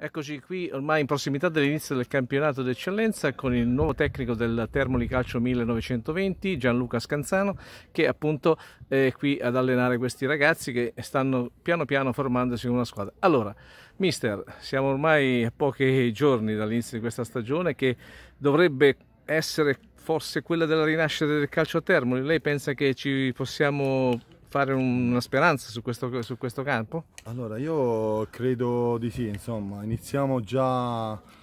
Eccoci qui ormai in prossimità dell'inizio del campionato d'eccellenza con il nuovo tecnico del Termoli Calcio 1920 Gianluca Scanzano che appunto è qui ad allenare questi ragazzi che stanno piano piano formandosi in una squadra. Allora, mister, siamo ormai a pochi giorni dall'inizio di questa stagione che dovrebbe essere forse quella della rinascita del calcio a Termoli. Lei pensa che ci possiamo fare una speranza su questo, su questo campo? Allora, io credo di sì, insomma, iniziamo già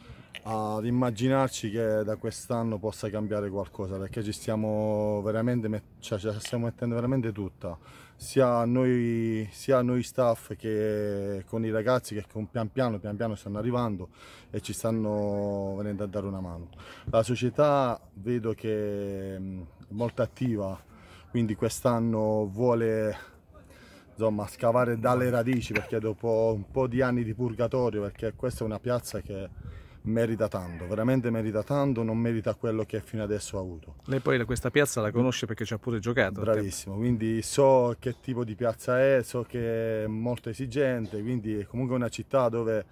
ad immaginarci che da quest'anno possa cambiare qualcosa perché ci stiamo veramente cioè, ce stiamo mettendo veramente tutta sia noi, sia noi staff che con i ragazzi che con pian piano pian piano stanno arrivando e ci stanno venendo a dare una mano la società vedo che è molto attiva quindi quest'anno vuole insomma, scavare dalle radici perché dopo un po' di anni di purgatorio, perché questa è una piazza che merita tanto, veramente merita tanto, non merita quello che fino adesso ha avuto. Lei poi questa piazza la conosce perché ci ha pure giocato. Bravissimo, quindi so che tipo di piazza è, so che è molto esigente, quindi è comunque una città dove,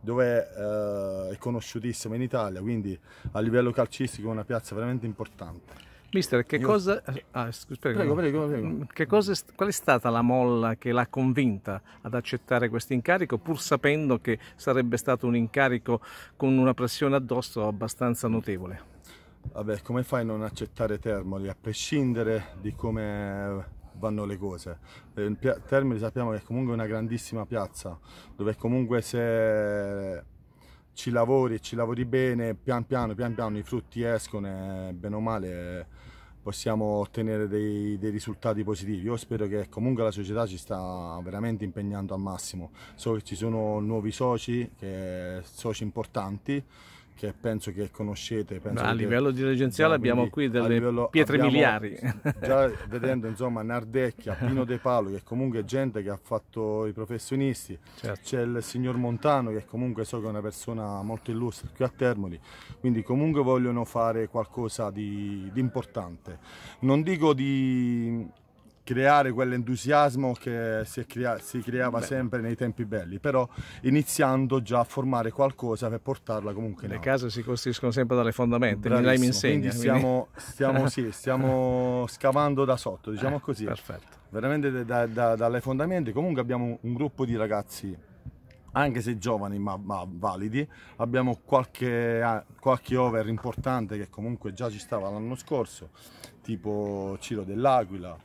dove eh, è conosciutissima in Italia, quindi a livello calcistico è una piazza veramente importante. Mister, che Io... cosa... Ah, scusa, prego, prego, prego. Mm, che cosa Qual è stata la molla che l'ha convinta ad accettare questo incarico, pur sapendo che sarebbe stato un incarico con una pressione addosso abbastanza notevole? Vabbè, come fai a non accettare Termoli, a prescindere di come vanno le cose. Eh, Termoli sappiamo che è comunque una grandissima piazza, dove comunque se ci lavori, ci lavori bene, pian piano, pian piano i frutti escono e bene o male possiamo ottenere dei, dei, risultati positivi. Io spero che ecco, comunque la società ci sta veramente impegnando al massimo. So che ci sono nuovi soci, soci importanti, che penso che conoscete. Penso a livello dirigenziale abbiamo qui delle livello, pietre abbiamo, miliari. Già vedendo insomma Nardecchia, Pino De Palo, che comunque è gente che ha fatto i professionisti, certo. c'è il signor Montano che comunque so che è una persona molto illustre qui a Termoli, quindi comunque vogliono fare qualcosa di, di importante. Non dico di creare quell'entusiasmo che si, crea si creava Beh. sempre nei tempi belli, però iniziando già a formare qualcosa per portarla comunque in Le case si costruiscono sempre dalle fondamenta, lei mi insegna. Quindi stiamo, stiamo, sì, stiamo scavando da sotto, diciamo eh, così. Perfetto. Veramente da, da, dalle fondamenta. Comunque abbiamo un gruppo di ragazzi anche se giovani ma, ma validi, abbiamo qualche, ah, qualche, over importante che comunque già ci stava l'anno scorso, tipo Ciro dell'Aquila,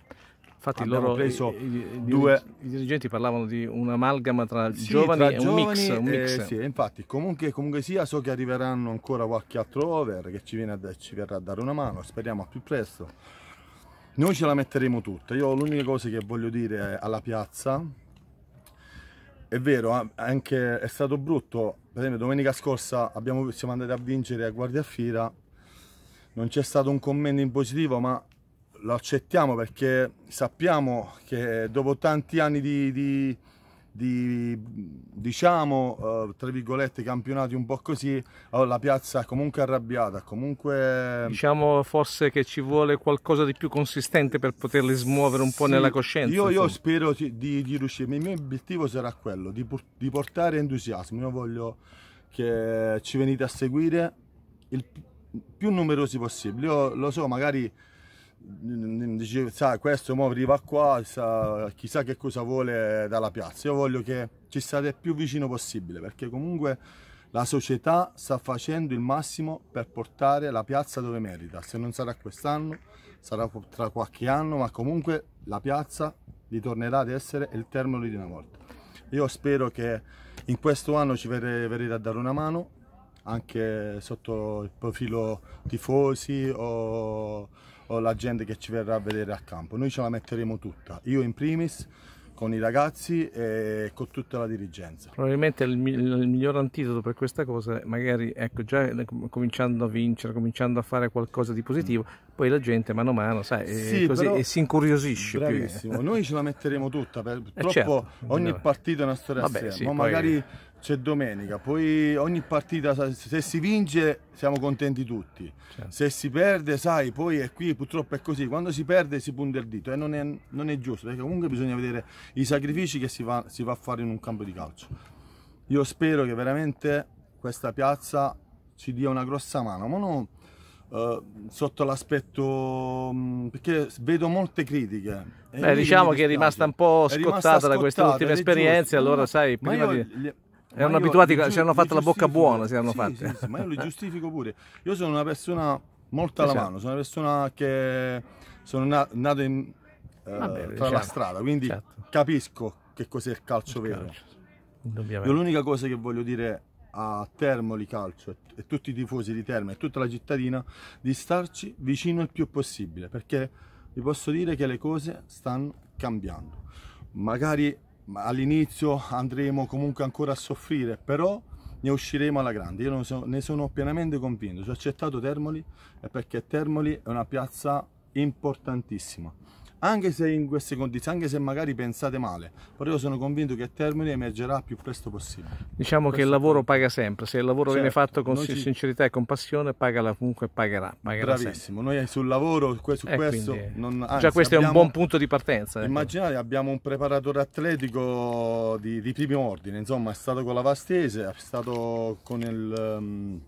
Infatti Abbiamo loro, i, due... i, dirigenti parlavano di un'amalgama tra sì, giovani tra e giovani, un mix. Un mix. sì, infatti comunque, comunque, sia so che arriveranno ancora qualche altro over che ci, a, ci verrà a dare una mano, speriamo al più presto. Noi ce la metteremo tutta, io l'unica cosa che voglio dire alla piazza, è vero, anche è stato brutto, per esempio domenica scorsa abbiamo, siamo andati a vincere a Guardia Fira, non c'è stato un commento in positivo ma lo accettiamo perché sappiamo che dopo tanti anni di, di, di diciamo, eh, tra virgolette, campionati un po' così, la piazza è comunque arrabbiata, comunque... Diciamo forse che ci vuole qualcosa di più consistente per poterli smuovere un po' nella coscienza. Io, io spero di, di riuscire, il mio obiettivo sarà quello, di, di portare entusiasmo, io voglio che ci venite a seguire il più numerosi possibile, io lo so magari dice, sai, questo mo arriva qua, sa, chissà che cosa vuole dalla piazza. Io voglio che ci state più vicino possibile, perché comunque la società sta facendo il massimo per portare la piazza dove merita. Se non sarà quest'anno, sarà tra qualche anno, ma comunque la piazza ritornerà ad essere il termine di una volta. Io spero che in questo anno ci verrete a dare una mano, anche sotto il profilo tifosi o o la gente che ci verrà a vedere a campo. Noi ce la metteremo tutta, io in primis, con i ragazzi e con tutta la dirigenza. Probabilmente il, il miglior antidoto per questa cosa, è magari ecco, già eh, cominciando a vincere, cominciando a fare qualcosa di positivo, mm. poi la gente mano a mano sai, sì, così, però, si incuriosisce. Bravissimo, più. noi ce la metteremo tutta, purtroppo eh certo, ogni no. partita è una storia Vabbè, a sé, sì, ma poi... magari c'è domenica, poi ogni partita se si vince siamo contenti tutti, certo. se si perde sai, poi è qui purtroppo è così, quando si perde si punta il dito e non è, non è giusto perché comunque bisogna vedere i sacrifici che si va, si va a fare in un campo di calcio. Io spero che veramente questa piazza ci dia una grossa mano, ma non eh, sotto l'aspetto mm, perché vedo molte critiche Beh, diciamo che è rimasta un po' scottata, scottata da queste ultime esperienze giusto, allora sai prima io, di erano abituati, si erano fatta la bocca buona, si erano sì, fatte. Sì, sì, ma io li giustifico pure. Io sono una persona molto alla mano, sono una persona che sono na nato in, uh, Vabbè, tra certo. la strada, quindi certo. capisco che cos'è il calcio il vero. Calcio. Io l'unica cosa che voglio dire a Termoli Calcio e tutti i tifosi di Termo e tutta la cittadina di starci vicino il più possibile perché vi posso dire che le cose stanno cambiando. Magari all'inizio andremo comunque ancora a soffrire, però ne usciremo alla grande. Io ne sono, ne sono pienamente convinto. Se ho accettato Termoli perché Termoli è una piazza importantissima anche se in queste condizioni, anche se magari pensate male, però io sono convinto che a termine emergerà più presto possibile. Diciamo che il lavoro paga sempre, se il lavoro certo, viene fatto con ci... sincerità e con passione, pagala comunque pagherà. pagherà Bravissimo, sempre. noi sul lavoro, su eh, questo... Quindi, non, anzi, già questo abbiamo, è un buon punto di partenza. Ecco. Immaginate, abbiamo un preparatore atletico di, di primo ordine, insomma è stato con la Vastese, è stato con il... Um,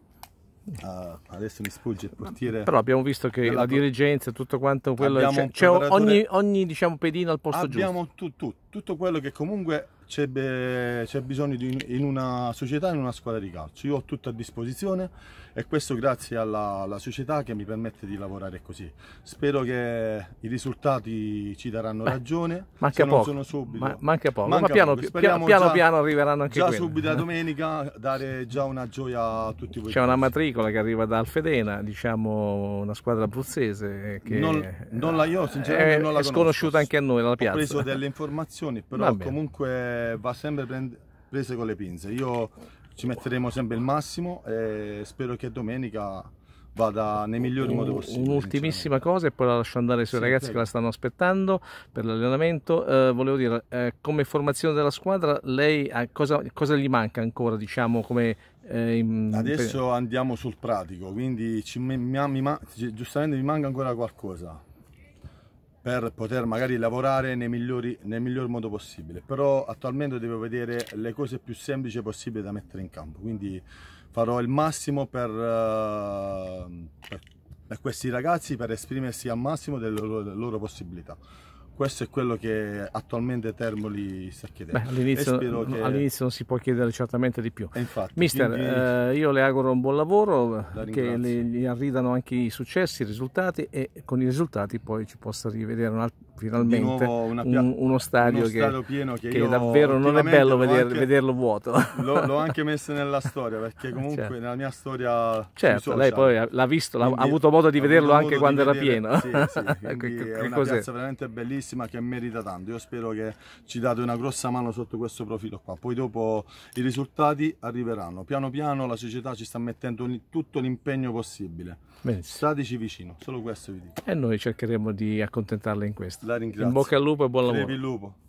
Uh, adesso mi sfugge il portiere. Però abbiamo visto che la dirigenza, tutto quanto quello c'è, cioè, cioè, ogni, ogni diciamo, pedina al posto abbiamo giusto. Abbiamo tu, tu, tutto quello che comunque c'è, bisogno di, in una società, in una squadra di calcio. Io ho tutto a disposizione e questo grazie alla, alla società che mi permette di lavorare così. Spero che i risultati ci daranno Beh, ragione. Manca poco. Sono subito, ma, manca poco, manca ma piano poco. Piano, piano, già, piano, arriveranno anche Già quelli. subito a domenica dare già una gioia a tutti voi. C'è una matricola che arriva da Alfedena, diciamo una squadra abruzzese che non, non la, io sinceramente è, eh, non la conosco. È sconosciuta anche a noi la piazza. Ho preso delle informazioni, però comunque eh, va sempre prese con le pinze. Io ci metteremo sempre il massimo e spero che domenica vada nei migliori modi possibili. Un'ultimissima cosa e poi la lascio andare ai suoi sì, ragazzi prego. che la stanno aspettando per l'allenamento. Eh, volevo dire, eh, come formazione della squadra, lei eh, cosa, cosa, gli manca ancora, diciamo, come... Eh, in... Adesso andiamo sul pratico, quindi ci, mi, mi, mi, giustamente mi manca ancora qualcosa per poter magari lavorare migliori, nel miglior modo possibile però attualmente devo vedere le cose più semplici possibili da mettere in campo quindi farò il massimo per, eh, per, per questi ragazzi per esprimersi al massimo delle loro, delle loro possibilità questo è quello che attualmente Termoli sta chiedendo. all'inizio, che... all'inizio non si può chiedere certamente di più. Infatti, Mister, quindi... eh, io le auguro un buon lavoro, che gli arridano anche i successi, i risultati e con i risultati poi ci possa rivedere un altro finalmente pia- un, uno stadio, uno stadio pieno che, che davvero non è bello veder, anche, vederlo vuoto. Lo, l'ho anche messo nella storia perché eh, comunque certo. nella mia storia... Certo, lei poi l'ha visto, quindi, ha avuto modo di vederlo anche quando era pieno. Sì, sì, che, è una cos'è? piazza veramente bellissima che merita tanto. Io spero che ci date una grossa mano sotto questo profilo qua. Poi dopo i risultati arriveranno. Piano piano la società ci sta mettendo tutto l'impegno possibile. Benissimo. Stateci vicino, solo questo vi dico. E noi cercheremo di accontentarla in questo. Laringrazzi. In bocca al lupo e buon lavoro. Crepi